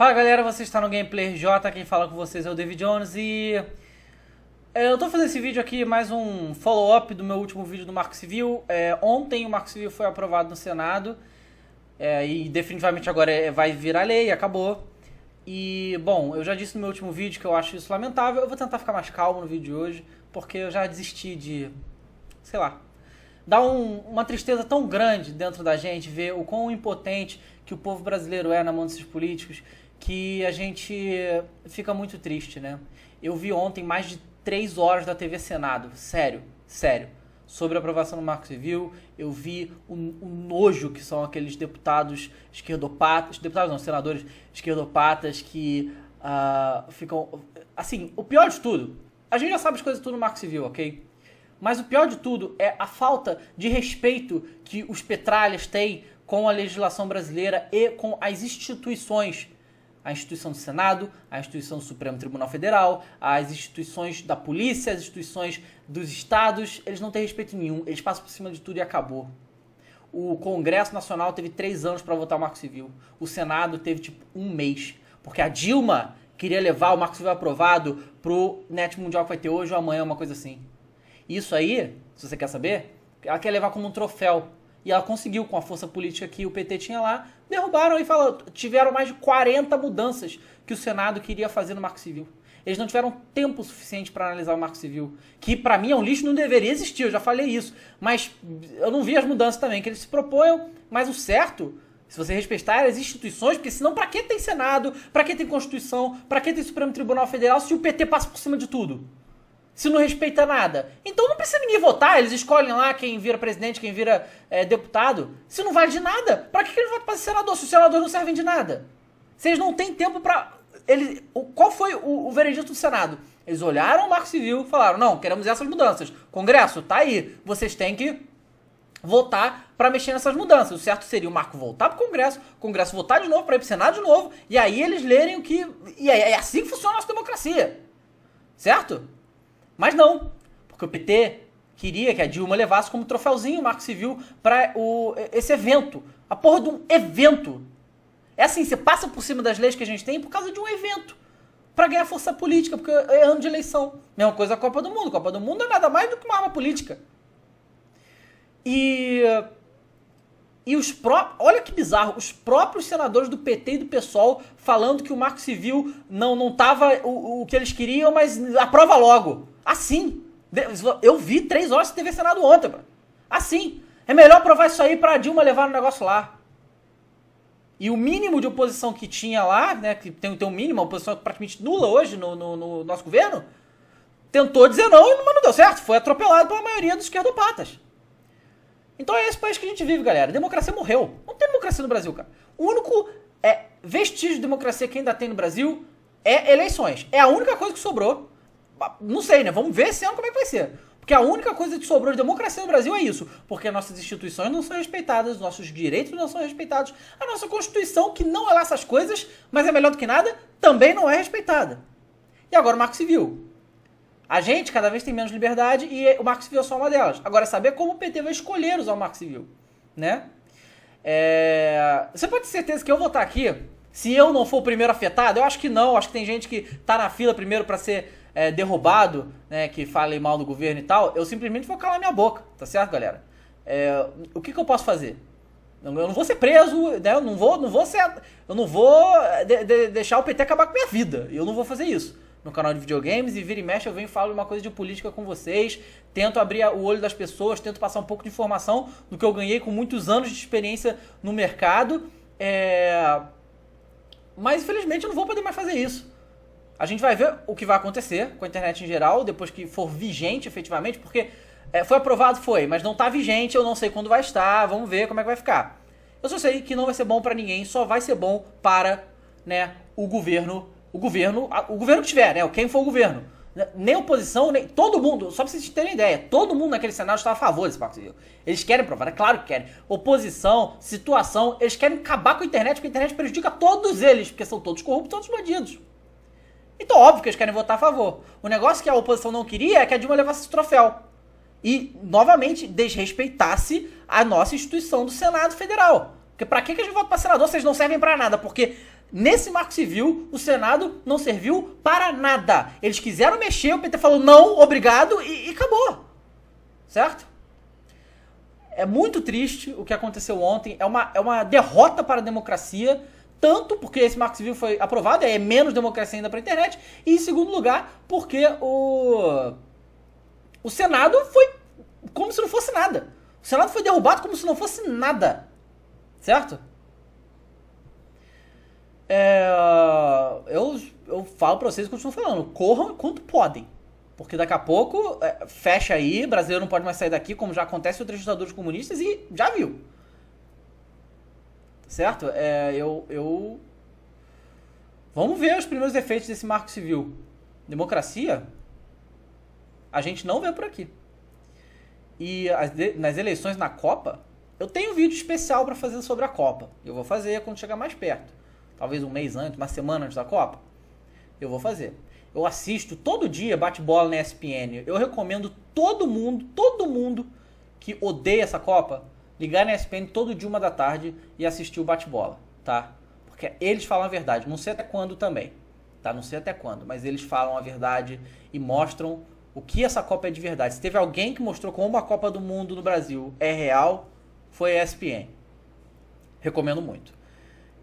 Fala galera, você está no Gameplay J, quem fala com vocês é o David Jones e... É, eu estou fazendo esse vídeo aqui, mais um follow-up do meu último vídeo do Marco Civil. É, ontem o Marco Civil foi aprovado no Senado é, e definitivamente agora é, vai virar lei, acabou. E, bom, eu já disse no meu último vídeo que eu acho isso lamentável. Eu vou tentar ficar mais calmo no vídeo de hoje, porque eu já desisti de... sei lá. Dá um, uma tristeza tão grande dentro da gente ver o quão impotente que o povo brasileiro é na mão desses políticos que a gente fica muito triste, né? Eu vi ontem mais de três horas da TV Senado, sério, sério, sobre a aprovação do Marco Civil. Eu vi o, o nojo que são aqueles deputados esquerdopatas, deputados não, senadores esquerdopatas que uh, ficam. Assim, o pior de tudo, a gente já sabe as coisas tudo no Marco Civil, ok? Mas o pior de tudo é a falta de respeito que os petralhas têm com a legislação brasileira e com as instituições a instituição do Senado, a instituição do Supremo Tribunal Federal, as instituições da polícia, as instituições dos estados, eles não têm respeito nenhum, eles passam por cima de tudo e acabou. O Congresso Nacional teve três anos para votar o Marco Civil, o Senado teve tipo um mês, porque a Dilma queria levar o Marco Civil aprovado pro Net Mundial que vai ter hoje ou amanhã, uma coisa assim. Isso aí, se você quer saber, ela quer levar como um troféu e ela conseguiu, com a força política que o PT tinha lá, derrubaram e falaram, tiveram mais de 40 mudanças que o Senado queria fazer no Marco Civil. Eles não tiveram tempo suficiente para analisar o Marco Civil, que para mim é um lixo, não deveria existir, eu já falei isso. Mas eu não vi as mudanças também que eles se propõem, mas o certo se você respeitar as instituições, porque senão para que tem Senado, para que tem Constituição, para que tem Supremo Tribunal Federal se o PT passa por cima de tudo? se não respeita nada. Então não precisa ninguém votar, eles escolhem lá quem vira presidente, quem vira é, deputado. Se não vale de nada, para que, que ele vota para senador se os senadores não servem de nada? Vocês não têm tempo para. eles. o, qual foi o, o veredito do Senado? Eles olharam o Marco Civil e falaram: não, queremos essas mudanças. Congresso, tá aí. Vocês têm que votar para mexer nessas mudanças. O certo seria o Marco voltar para o Congresso, o Congresso votar de novo, pra ir para o Senado de novo, e aí eles lerem o que. E é assim que funciona a nossa democracia. Certo? Mas não, porque o PT queria que a Dilma levasse como troféuzinho o Marco Civil para esse evento. A porra de um evento. É assim, você passa por cima das leis que a gente tem por causa de um evento. Para ganhar força política, porque é ano de eleição. Mesma coisa a Copa do Mundo. A Copa do Mundo é nada mais do que uma arma política. E e os próprios. Olha que bizarro, os próprios senadores do PT e do PSOL falando que o Marco Civil não não tava o, o que eles queriam, mas aprova logo. Assim. Eu vi três horas de TV Senado ontem, mano. Assim. É melhor aprovar isso aí pra Dilma levar o negócio lá. E o mínimo de oposição que tinha lá, né? Que tem, tem um mínimo, uma oposição é praticamente nula hoje no, no, no nosso governo, tentou dizer não, mas não deu certo. Foi atropelado pela maioria dos esquerdopatas. Então é esse país que a gente vive, galera. A democracia morreu. Não tem democracia no Brasil, cara. O único é, vestígio de democracia que ainda tem no Brasil é eleições. É a única coisa que sobrou. Não sei, né? Vamos ver esse ano como é que vai ser. Porque a única coisa que sobrou de democracia no Brasil é isso. Porque nossas instituições não são respeitadas, nossos direitos não são respeitados, a nossa Constituição, que não é lá essas coisas, mas é melhor do que nada, também não é respeitada. E agora o Marco Civil. A gente cada vez tem menos liberdade e o Marco Civil é só uma delas. Agora, saber como o PT vai escolher usar o Marco Civil, né? É... Você pode ter certeza que eu vou estar aqui se eu não for o primeiro afetado? Eu acho que não. acho que tem gente que está na fila primeiro para ser é, derrubado, né? Que fale mal do governo e tal. Eu simplesmente vou calar minha boca, tá certo, galera? É... O que, que eu posso fazer? Eu não vou ser preso, né? Eu não vou, não vou ser, eu não vou é, de, de, deixar o PT acabar com a minha vida. Eu não vou fazer isso no canal de videogames e vira e mexe eu venho e falo uma coisa de política com vocês, tento abrir o olho das pessoas, tento passar um pouco de informação do que eu ganhei com muitos anos de experiência no mercado. É... Mas infelizmente eu não vou poder mais fazer isso. A gente vai ver o que vai acontecer com a internet em geral, depois que for vigente efetivamente, porque é, foi aprovado, foi, mas não está vigente, eu não sei quando vai estar, vamos ver como é que vai ficar. Eu só sei que não vai ser bom para ninguém, só vai ser bom para né, o governo o governo, o governo que tiver, né? Quem for o governo. Nem oposição, nem. Todo mundo, só pra vocês terem ideia, todo mundo naquele Senado está a favor desse Pacto Civil. Eles querem provar, é claro que querem. Oposição, situação, eles querem acabar com a internet, porque a internet prejudica todos eles, porque são todos corruptos, todos bandidos. Então, óbvio que eles querem votar a favor. O negócio que a oposição não queria é que a Dilma levasse esse troféu. E, novamente, desrespeitasse a nossa instituição do Senado Federal. Porque pra que, que a gente vota pra senador? Vocês não servem para nada, porque Nesse marco civil, o Senado não serviu para nada. Eles quiseram mexer, o PT falou não, obrigado e, e acabou. Certo? É muito triste o que aconteceu ontem. É uma, é uma derrota para a democracia tanto porque esse marco civil foi aprovado, é menos democracia ainda para a internet, e em segundo lugar, porque o, o Senado foi como se não fosse nada. O Senado foi derrubado como se não fosse nada. Certo? É, eu, eu falo pra vocês e continuo falando, corram quanto podem. Porque daqui a pouco é, fecha aí, brasileiro não pode mais sair daqui, como já acontece outros ditadores comunistas, e já viu. Certo? É, eu, eu. Vamos ver os primeiros efeitos desse marco civil. Democracia, a gente não vê por aqui. E de, nas eleições na Copa, eu tenho um vídeo especial para fazer sobre a Copa. Eu vou fazer quando chegar mais perto talvez um mês antes, uma semana antes da Copa, eu vou fazer. Eu assisto todo dia bate-bola na ESPN. Eu recomendo todo mundo, todo mundo que odeia essa Copa, ligar na ESPN todo dia uma da tarde e assistir o bate-bola, tá? Porque eles falam a verdade. Não sei até quando também, tá? Não sei até quando, mas eles falam a verdade e mostram o que essa Copa é de verdade. Se teve alguém que mostrou como a Copa do Mundo no Brasil é real, foi a ESPN. Recomendo muito.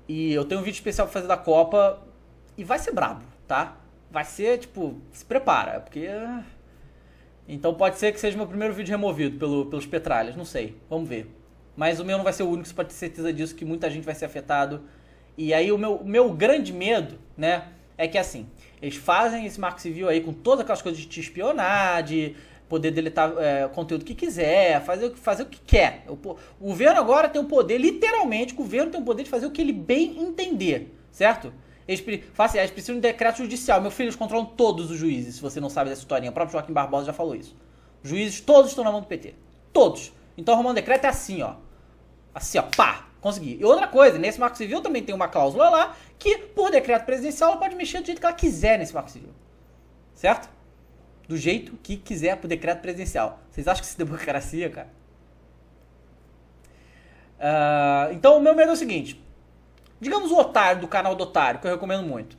E eu tenho um vídeo especial pra fazer da Copa. E vai ser brabo, tá? Vai ser, tipo, se prepara, porque. Ah, então pode ser que seja meu primeiro vídeo removido pelo, pelos petralhas, não sei. Vamos ver. Mas o meu não vai ser o único, você pode ter certeza disso, que muita gente vai ser afetado. E aí o meu, meu grande medo, né? É que assim, eles fazem esse marco civil aí com todas aquelas coisas de te espionar, de poder deletar é, conteúdo que quiser, fazer, fazer o que quer. O, governo agora tem o poder, literalmente, o governo tem o poder de fazer o que ele bem entender, certo? Eles, eles precisam de decreto judicial. Meu filho, eles controlam todos os juízes, se você não sabe dessa historinha. O próprio Joaquim Barbosa já falou isso. Os juízes todos estão na mão do PT. Todos. Então arrumar um decreto é assim, ó. Assim, ó, pá, consegui. E outra coisa, nesse marco civil também tem uma cláusula lá que, por decreto presidencial, ela pode mexer do jeito que ela quiser nesse marco civil. Certo? do jeito que quiser por decreto presidencial. Vocês acham que isso é democracia, cara? Uh, então, o meu medo é o seguinte. Digamos o otário do canal do otário, que eu recomendo muito.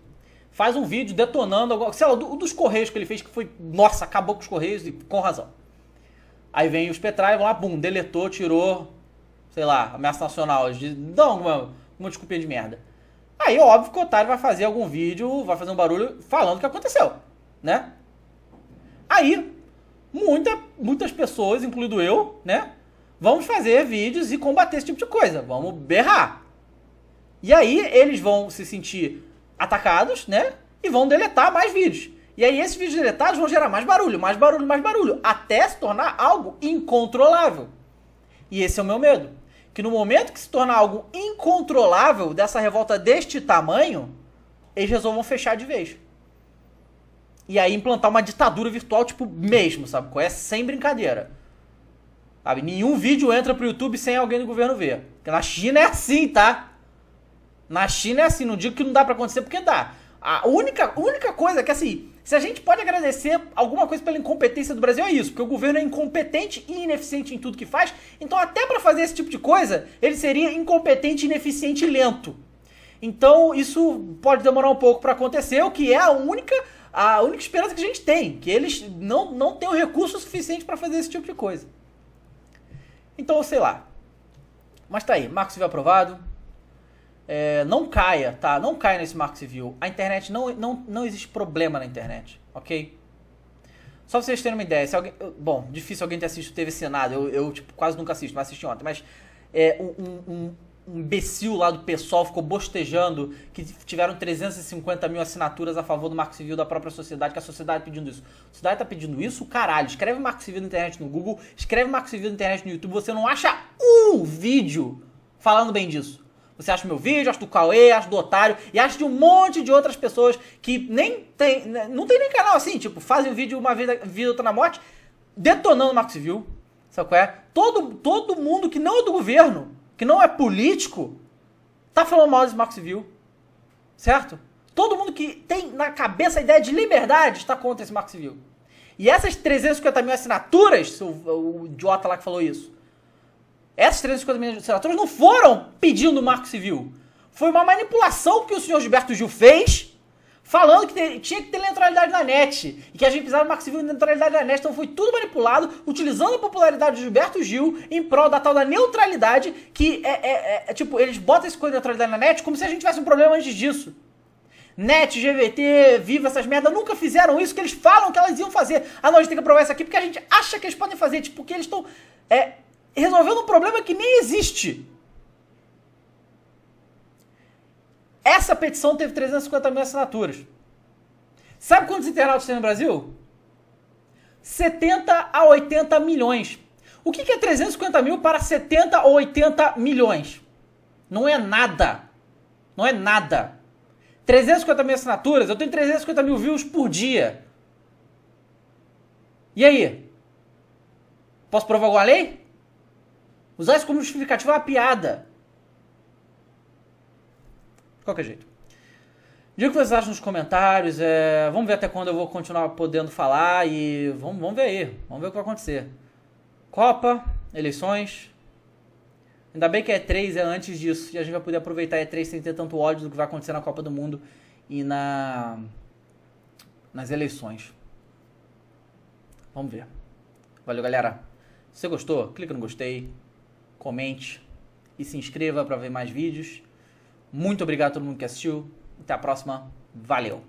Faz um vídeo detonando, sei lá, do, dos Correios que ele fez, que foi, nossa, acabou com os Correios e com razão. Aí vem os Petrais vão lá, bum, deletou, tirou, sei lá, ameaça nacional, de, dão uma, uma desculpinha de merda. Aí, óbvio que o otário vai fazer algum vídeo, vai fazer um barulho falando o que aconteceu, né? Aí, muita, muitas pessoas, incluindo eu, né? Vamos fazer vídeos e combater esse tipo de coisa. Vamos berrar. E aí eles vão se sentir atacados, né? E vão deletar mais vídeos. E aí esses vídeos deletados vão gerar mais barulho, mais barulho, mais barulho, até se tornar algo incontrolável. E esse é o meu medo. Que no momento que se tornar algo incontrolável dessa revolta deste tamanho, eles resolvam fechar de vez e aí implantar uma ditadura virtual, tipo, mesmo, sabe? com é? Sem brincadeira. Sabe? Nenhum vídeo entra pro YouTube sem alguém do governo ver. Porque na China é assim, tá? Na China é assim. Não digo que não dá para acontecer, porque dá. A única, única coisa é que, assim, se a gente pode agradecer alguma coisa pela incompetência do Brasil, é isso. Porque o governo é incompetente e ineficiente em tudo que faz. Então, até para fazer esse tipo de coisa, ele seria incompetente, ineficiente e lento. Então, isso pode demorar um pouco para acontecer, o que é a única a única esperança que a gente tem, que eles não, não têm o recurso suficiente para fazer esse tipo de coisa. Então, sei lá. Mas tá aí, Marco Civil aprovado. É, não caia, tá? Não caia nesse Marco Civil. A internet, não, não, não existe problema na internet, ok? Só pra vocês terem uma ideia, se alguém. Bom, difícil alguém que assiste TV Senado, eu, eu tipo, quase nunca assisto, mas assisti ontem. Mas é, um, um imbecil lá do pessoal ficou bostejando que tiveram 350 mil assinaturas a favor do Marco Civil da própria sociedade, que a sociedade pedindo isso. A sociedade tá pedindo isso? Caralho, escreve Marco Civil na internet no Google, escreve Marco Civil na internet no YouTube, você não acha um vídeo falando bem disso. Você acha meu vídeo, acha do Cauê, acha do Otário e acha de um monte de outras pessoas que nem tem. Né, não tem nem canal assim, tipo, fazem um vídeo uma vida, vida outra na morte, detonando o Marco Civil. Sabe qual é? Todo, todo mundo que não é do governo que não é político, tá falando mal desse Marco Civil. Certo? Todo mundo que tem na cabeça a ideia de liberdade está contra esse Marco Civil. E essas 350 mil assinaturas, o, o idiota lá que falou isso, essas 350 mil assinaturas não foram pedindo o Marco Civil. Foi uma manipulação que o senhor Gilberto Gil fez falando que tinha que ter neutralidade na net e que a gente precisava do Marco Civil e neutralidade na net, então foi tudo manipulado, utilizando a popularidade de Gilberto Gil em prol da tal da neutralidade, que é, é, é, é tipo, eles botam esse coisa de neutralidade na net como se a gente tivesse um problema antes disso. Net, GVT, Viva, essas merdas nunca fizeram isso que eles falam que elas iam fazer. Ah, não, a gente tem que aprovar isso aqui porque a gente acha que eles podem fazer, tipo, porque eles estão é, resolvendo um problema que nem existe. Essa petição teve 350 mil assinaturas. Sabe quantos internautas tem no Brasil? 70 a 80 milhões. O que é 350 mil para 70 ou 80 milhões? Não é nada. Não é nada. 350 mil assinaturas, eu tenho 350 mil views por dia. E aí? Posso provar alguma lei? Usar isso como justificativa é uma piada qualquer jeito. Diga o que vocês acham nos comentários. É, vamos ver até quando eu vou continuar podendo falar e vamos, vamos ver aí. Vamos ver o que vai acontecer. Copa, eleições. Ainda bem que é 3 é antes disso e a gente vai poder aproveitar E3 sem ter tanto ódio do que vai acontecer na Copa do Mundo e na nas eleições. Vamos ver. Valeu, galera. Se você gostou, clica no gostei, comente e se inscreva para ver mais vídeos. Muito obrigado a todo mundo que assistiu. Até a próxima. Valeu!